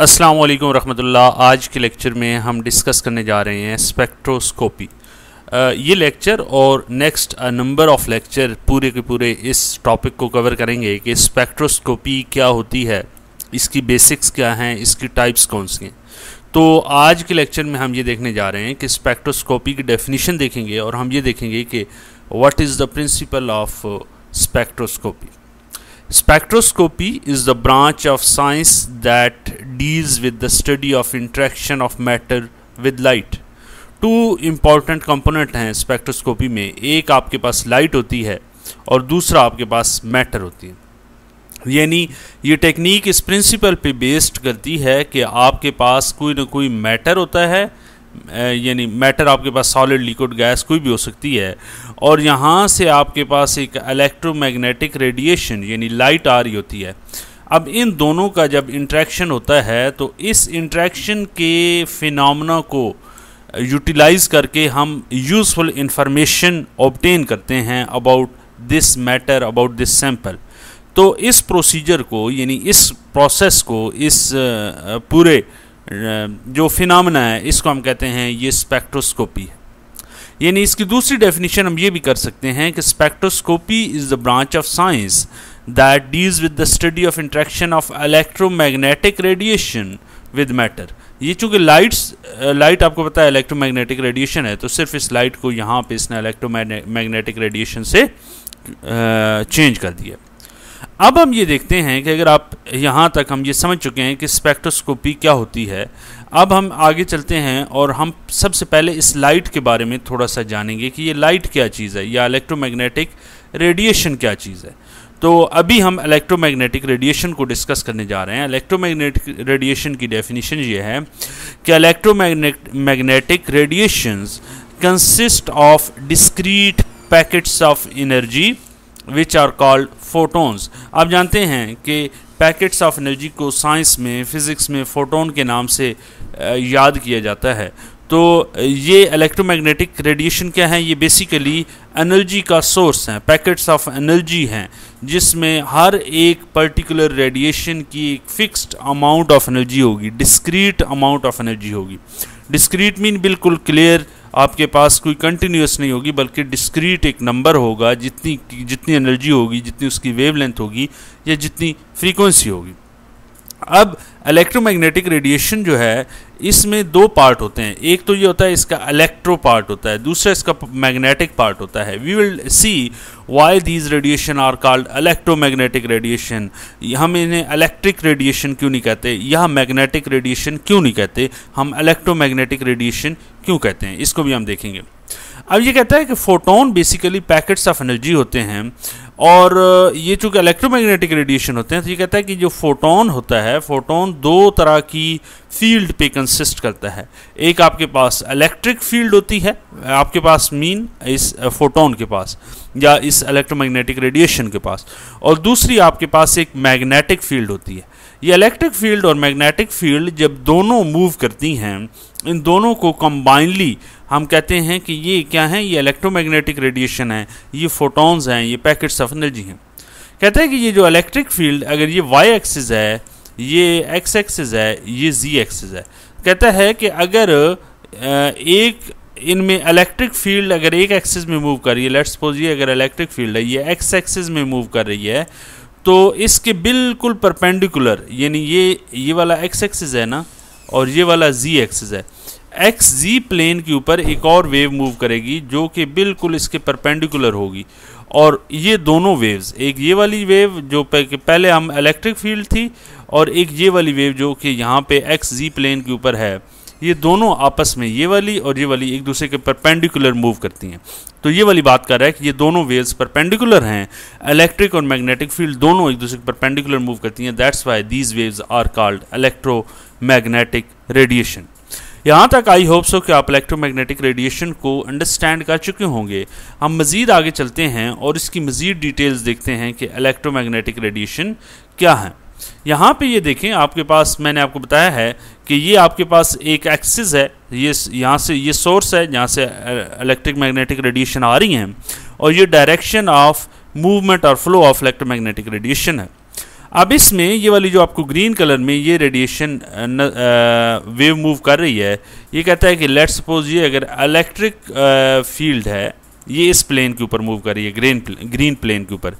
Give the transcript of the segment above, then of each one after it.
अस्सलाम वालेकुम रहमतुल्लाह आज के लेक्चर में हम डिस्कस करने जा रहे हैं स्पेक्ट्रोस्कोपी ये लेक्चर और नेक्स्ट नंबर ऑफ़ लेक्चर पूरे के पूरे इस टॉपिक को कवर करेंगे कि स्पेक्ट्रोस्कोपी क्या होती है इसकी बेसिक्स क्या हैं इसकी टाइप्स कौन सी हैं तो आज के लेक्चर में हम ये देखने जा रहे हैं कि स्पेक्ट्रोस्कोपी की डेफिनेशन देखेंगे और हम ये देखेंगे कि what is the principle of spectroscopy spectroscopy is the branch of science that deals with the study of interaction of matter with light two important component हैं स्पेक्ट्रोस्कोपी में एक आपके पास लाइट होती है और दूसरा आपके पास मैटर होती है यानी ये टेक्निक इस प्रिंसिपल पे बेस्ड करती है कि आपके पास कोई ना कोई मैटर होता है यानी मैटर आपके पास सॉलिड लिक्विड गैस कोई भी हो सकती है और यहाँ से आपके पास एक इलेक्ट्रोमैग्नेटिक रेडिएशन यानी लाइट आ रही होती है अब इन दोनों का जब इंट्रैक्शन होता है तो इस इंट्रैक्शन के फिनमना को यूटिलाइज करके हम यूज़फुल इंफॉर्मेशन ऑब्टेन करते हैं about this matter about this sample तो इस प्रोसीजर को यानी इस प्रोसेस को इस पूरे जो फिनमना है इसको हम कहते हैं ये स्पेक्ट्रोस्कोपी है यानी इसकी दूसरी डेफिनेशन हम ये भी कर सकते हैं कि spectroscopy is the branch of science that deals with the study of interaction of electromagnetic radiation with matter ये चूंकि लाइट्स लाइट आपको पता है इलेक्ट्रोमैग्नेटिक रेडिएशन है तो सिर्फ इस लाइट को यहाँ पे इसने इलेक्ट्रोमैग्नेटिक रेडिएशन से चेंज कर दिया अब हम ये देखते हैं कि अगर आप यहाँ तक हम ये समझ चुके हैं कि स्पेक्ट्रोस्कोपी क्या होती है अब हम आगे चलते हैं और हम सबसे पहले इस लाइट के बारे में थोड़ा सा जानेंगे कि ये लाइट क्या चीज़ है या इलेक्ट्रोमैग्नेटिक रेडिएशन क्या चीज़ है तो अभी हम इलेक्ट्रोमैग्नेटिक रेडिएशन को डिस्कस करने जा रहे हैं इलेक्ट्रोमैग्नेटिक रेडिएशन की डेफिनेशन ये है कि electromagnetic radiation consist of discrete packets of energy which are called photons आप जानते हैं कि पैकेट्स ऑफ एनर्जी को साइंस में फिज़िक्स में फोटोन के नाम से याद किया जाता है तो ये इलेक्ट्रोमैग्नेटिक रेडिएशन क्या है ये बेसिकली एनर्जी का सोर्स है पैकेट्स ऑफ एनर्जी हैं जिसमें हर एक पर्टिकुलर रेडिएशन की एक फिक्स्ड अमाउंट ऑफ एनर्जी होगी डिस्क्रीट अमाउंट ऑफ एनर्जी होगी डिस्क्रीट मीन बिल्कुल क्लियर आपके पास कोई कंटिन्यूस नहीं होगी बल्कि डिस्क्रीट एक नंबर होगा जितनी जितनी एनर्जी होगी जितनी उसकी वेवलेंथ होगी या जितनी फ्रीक्वेंसी होगी अब इलेक्ट्रोमैग्नेटिक रेडिएशन जो है इसमें दो पार्ट होते हैं एक तो ये होता है इसका इलेक्ट्रो पार्ट होता है दूसरा इसका मैग्नेटिक पार्ट होता है we will see why these radiation are called electromagnetic radiation हम इन्हें इलेक्ट्रिक रेडिएशन क्यों नहीं कहते या मैग्नेटिक रेडिएशन क्यों नहीं कहते हम इलेक्ट्रोमैग्नेटिक रेडिएशन क्यों कहते हैं इसको भी हम देखेंगे अब ये कहता है कि photon basically packets of energy होते हैं और ये चूँकि इलेक्ट्रोमैग्नेटिक रेडिएशन होते हैं तो ये कहता है कि जो फोटोन होता है फोटोन दो तरह की फील्ड पे कंसिस्ट करता है एक आपके पास इलेक्ट्रिक फील्ड होती है आपके पास मीन इस फोटोन के पास या इस इलेक्ट्रोमैग्नेटिक रेडिएशन के पास और दूसरी आपके पास एक मैग्नेटिक फील्ड होती है ये इलेक्ट्रिक फील्ड और मैग्नेटिक फील्ड जब दोनों मूव करती हैं इन दोनों को कम्बाइनली हम कहते हैं कि ये क्या है ये इलेक्ट्रोमैग्नेटिक रेडिएशन है ये फोटॉन्स हैं ये पैकेट्स ऑफ एनर्जी हैं कहते हैं कि ये जो इलेक्ट्रिक फील्ड अगर ये वाई एक्सिस है ये एक्स एक्सिस है ये जी एक्सिस है कहता है कि अगर एक इनमें इलेक्ट्रिक फील्ड अगर एक एक्सिस में मूव कर रही है लेट्स सपोज ये अगर इलेक्ट्रिक फील्ड है ये एक्स एक्सिस में मूव कर रही है तो इसके बिल्कुल परपेंडिकुलर यानी ये ये वाला एक्स एक्सिस है ना और ये वाला जी एक्सिस है एक्स जी प्लेन के ऊपर एक और वेव मूव करेगी जो कि बिल्कुल इसके परपेंडिकुलर होगी और ये दोनों वेव्स एक ये वाली वेव जो पहले हम इलेक्ट्रिक फील्ड थी और एक ये वाली वेव जो कि यहाँ पे एक्स जी प्लेन के ऊपर है ये दोनों आपस में ये वाली और ये वाली एक दूसरे के परपेंडिकुलर मूव करती हैं तो ये वाली बात कर रहा है कि ये दोनों वेव्स परपेंडिकुलर हैं इलेक्ट्रिक और मैग्नेटिक फील्ड दोनों एक दूसरे के परपेंडिकुलर मूव करती हैं that's why these waves are called electromagnetic radiation यहाँ तक आई होप सो कि आप इलेक्ट्रोमैग्नेटिक रेडिएशन को अंडरस्टैंड कर चुके होंगे हम मज़ीद आगे चलते हैं और इसकी मज़ीद डिटेल्स देखते हैं कि इलेक्ट्रोमैग्नेटिक रेडिएशन क्या है यहाँ पे ये देखें आपके पास मैंने आपको बताया है कि ये आपके पास एक एक्सिस है ये यहाँ से ये सोर्स है जहाँ से इलेक्ट्रिक मैग्नेटिक रेडिएशन आ रही हैं और ये डायरेक्शन ऑफ मूवमेंट और फ्लो ऑफ इलेक्ट्रोमैग्नेटिक रेडिएशन है अब इसमें ये वाली जो आपको ग्रीन कलर में ये रेडिएशन वेव मूव कर रही है ये कहता है कि लेट सपोज ये अगर इलेक्ट्रिक फील्ड है ये इस प्लेन के ऊपर मूव कर रही है ग्रीन ग्रीन प्लेन के ऊपर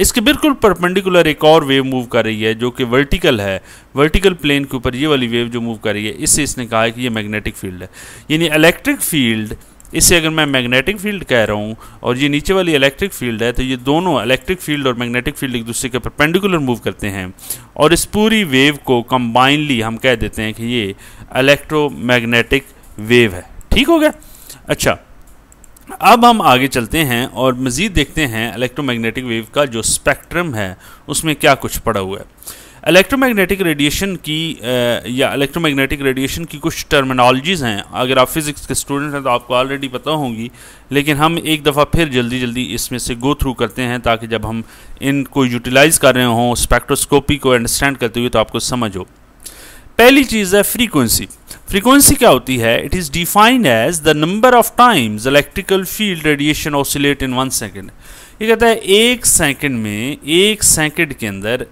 इसके बिल्कुल परपेंडिकुलर एक और वेव मूव कर रही है जो कि वर्टिकल है वर्टिकल प्लेन के ऊपर ये वाली वेव जो मूव कर रही है इससे इसने कहा है कि ये मैग्नेटिक फील्ड है यानी इलेक्ट्रिक फील्ड इसे अगर मैं मैग्नेटिक फील्ड कह रहा हूँ और ये नीचे वाली इलेक्ट्रिक फील्ड है तो ये दोनों इलेक्ट्रिक फील्ड और मैग्नेटिक फील्ड एक दूसरे के परपेंडिकुलर मूव करते हैं और इस पूरी वेव को कम्बाइनली हम कह देते हैं कि ये इलेक्ट्रोमैग्नेटिक वेव है ठीक हो गया अच्छा अब हम आगे चलते हैं और मज़ीद देखते हैं इलेक्ट्रोमैग्नेटिक वेव का जो स्पेक्ट्रम है उसमें क्या कुछ पड़ा हुआ है इलेक्ट्रोमैग्नेटिक रेडिएशन की या या इलेक्ट्रोमैग्नेटिक रेडिएशन की कुछ टर्मिनोलॉजीज़ हैं अगर आप फिज़िक्स के स्टूडेंट हैं तो आपको ऑलरेडी पता होंगी लेकिन हम एक दफ़ा फिर जल्दी जल्दी इसमें से गो थ्रू करते हैं ताकि जब हम इनको यूटिलाइज़ कर रहे हों स्पेक्ट्रोस्कोपी को अंडरस्टैंड करते हुए तो आपको समझ हो पहली चीज़ है फ्रीक्वेंसी फ्रीक्वेंसी क्या होती है it is defined as the number of times electrical field radiation oscillate in one second ये कहता है एक सेकेंड में एक सेकेंड के अंदर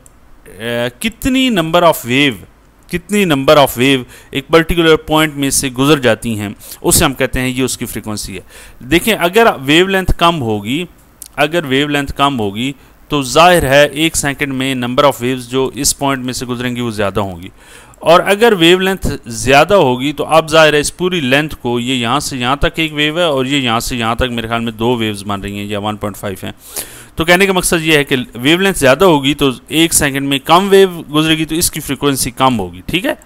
कितनी नंबर ऑफ वेव कितनी नंबर ऑफ वेव एक पर्टिकुलर पॉइंट में से गुजर जाती हैं उसे हम कहते हैं ये उसकी फ्रीक्वेंसी है देखें अगर वेव लेंथ कम होगी अगर वेव लेंथ कम होगी तो जाहिर है एक सेकंड में नंबर ऑफ़ वेव्स जो इस पॉइंट में से गुजरेंगी वो ज़्यादा होंगी और अगर वेवलेंथ ज़्यादा होगी तो अब ज़ाहिर है इस पूरी लेंथ को ये यहाँ से यहाँ तक एक वेव है और ये यहाँ से यहाँ तक मेरे ख्याल में दो वेव्स बन रही हैं या 1.5 हैं तो कहने का मकसद ये है कि वेवलेंथ ज़्यादा होगी तो एक सेकंड में कम वेव गुजरेगी तो इसकी फ्रिक्वेंसी कम होगी ठीक है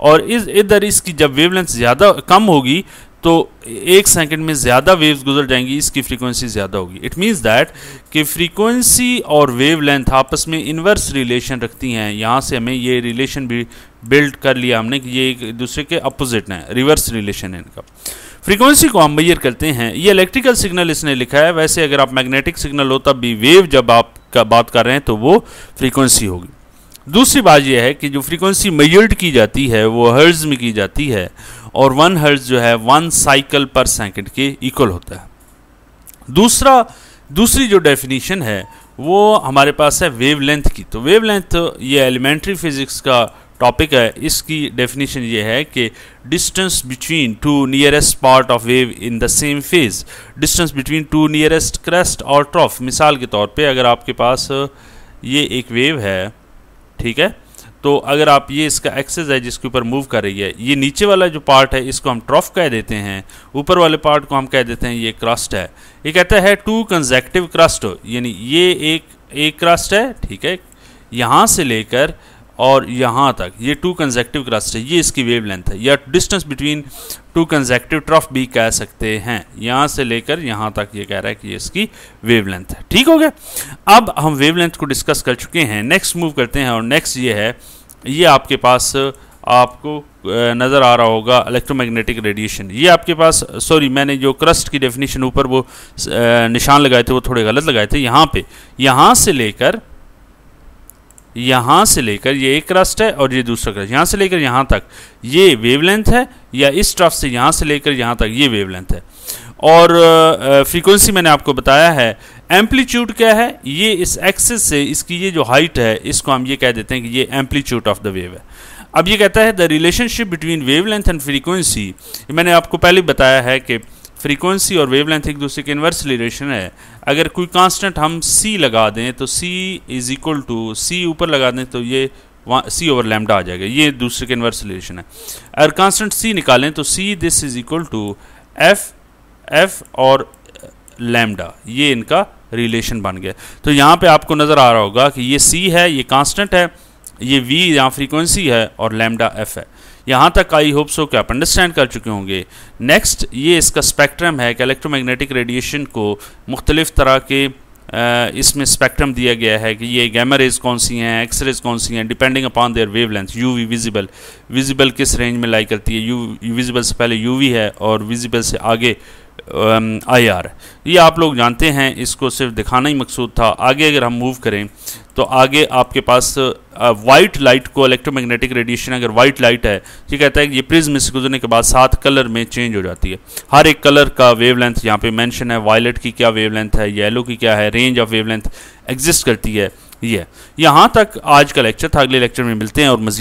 और इस इधर इसकी जब वेव ज़्यादा कम होगी तो एक सेकंड में ज़्यादा वेव्स गुजर जाएंगी इसकी फ्रीक्वेंसी ज़्यादा होगी इट मीन्स दैट कि फ्रीक्वेंसी और वेव लेंथ आपस में इन्वर्स रिलेशन रखती हैं यहाँ से हमें ये रिलेशन भी बिल्ड कर लिया हमने कि ये एक दूसरे के अपोजिट हैं रिवर्स रिलेशन है इनका फ्रीक्वेंसी को हम मैयर करते हैं ये इलेक्ट्रिकल सिग्नल इसने लिखा है वैसे अगर आप मैग्नेटिक सिग्नल हो तब भी वेव जब आप का बात कर रहे हैं तो वो फ्रीक्वेंसी होगी दूसरी बात यह है कि जो फ्रीक्वेंसी मेयर्ड की जाती है वो हर्ज में की जाती है और वन हर्ज जो है वन साइकिल पर सेकेंड के इक्वल होता है दूसरा दूसरी जो डेफिनेशन है वो हमारे पास है वेवलेंथ की तो वेवलेंथ ये एलिमेंट्री फिजिक्स का टॉपिक है इसकी डेफिनेशन ये है कि distance between two nearest part of wave in the same phase distance between two nearest crest और ट्रॉफ मिसाल के तौर पे अगर आपके पास ये एक वेव है ठीक है तो अगर आप ये इसका एक्सेस है जिसके ऊपर मूव कर रही है ये नीचे वाला जो पार्ट है इसको हम ट्रॉफ कह देते हैं ऊपर वाले पार्ट को हम कह देते हैं ये क्रस्ट है ये कहता है टू कंजेक्टिव क्रस्ट यानी ये एक एक क्रस्ट है ठीक है यहाँ से लेकर और यहाँ तक ये टू कंजेक्टिव क्रस्ट है ये इसकी वेव लेंथ है या distance between two consecutive trough भी कह सकते हैं यहाँ से लेकर यहाँ तक ये कह रहा है कि ये इसकी वेव लेंथ है ठीक हो गया अब हम वेव लेंथ को डिस्कस कर चुके हैं नेक्स्ट मूव करते हैं और नेक्स्ट ये है ये आपके पास आपको नज़र आ रहा होगा इलेक्ट्रोमैग्नेटिक रेडिएशन ये आपके पास सॉरी मैंने जो क्रस्ट की डेफिनेशन ऊपर वो निशान लगाए थे वो थोड़े गलत लगाए थे यहाँ पे यहाँ से लेकर यहाँ से लेकर ये एक क्रस्ट है और ये दूसरा क्रस्ट यहाँ से लेकर यहाँ तक ये वेवलेंथ है या इस ट्रफ से यहाँ से लेकर यहाँ तक ये वेवलेंथ है और फ्रीक्वेंसी मैंने आपको बताया है एम्पलीट्यूड क्या है ये इस एक्सेस से इसकी ये जो हाइट है इसको हम ये कह देते हैं कि ये एम्पलीट्यूड ऑफ द वेव है अब ये कहता है the relationship between wavelength and frequency मैंने आपको पहले बताया है कि फ्रीक्वेंसी और वेवलेंथ एक दूसरे के इन्वर्सली रिलेशन है अगर कोई कांस्टेंट हम सी लगा दें तो c is equal to c ऊपर लगा दें तो ये वहाँ सी ओवर लैमडा आ जाएगा ये दूसरे के इन्वर्स रिलेशन है अगर कांस्टेंट सी निकालें तो c this is equal to f f और लैमडा ये इनका रिलेशन बन गया तो यहाँ पे आपको नज़र आ रहा होगा कि ये सी है ये कांस्टेंट है ये वी यहाँ फ्रीक्वेंसी है और लैमडा एफ है यहाँ तक आई होप सो कि आप अंडरस्टैंड कर चुके होंगे नेक्स्ट ये इसका स्पेक्ट्रम है कि इलेक्ट्रोमैग्नेटिक रेडिएशन को मुख्तलिफ़ तरह के इसमें स्पेक्ट्रम दिया गया है कि ये गैमा रेज कौन सी हैं एक्स रेज कौन सी हैं depending upon their wavelength U V visible visible किस रेंज में लाई करती है यू विजिबल से पहले यू वी है और विजिबल से आगे आई आर ये आप लोग जानते हैं इसको सिर्फ दिखाना ही मकसूद था आगे अगर हम मूव करें तो आगे आपके पास वाइट लाइट को इलेक्ट्रोमैग्नेटिक रेडिएशन अगर वाइट लाइट है ये कहता है कि ये प्रिज्म से गुजरने के बाद सात कलर में चेंज हो जाती है हर एक कलर का वेवलेंथ यहाँ पर मैंशन है वायलेट की क्या वेवलेंथ है येलो की क्या है रेंज ऑफ वेवलेंथ एग्जिस्ट करती है ये यहाँ तक आज का लेक्चर था अगले लेक्चर में मिलते हैं और मजीद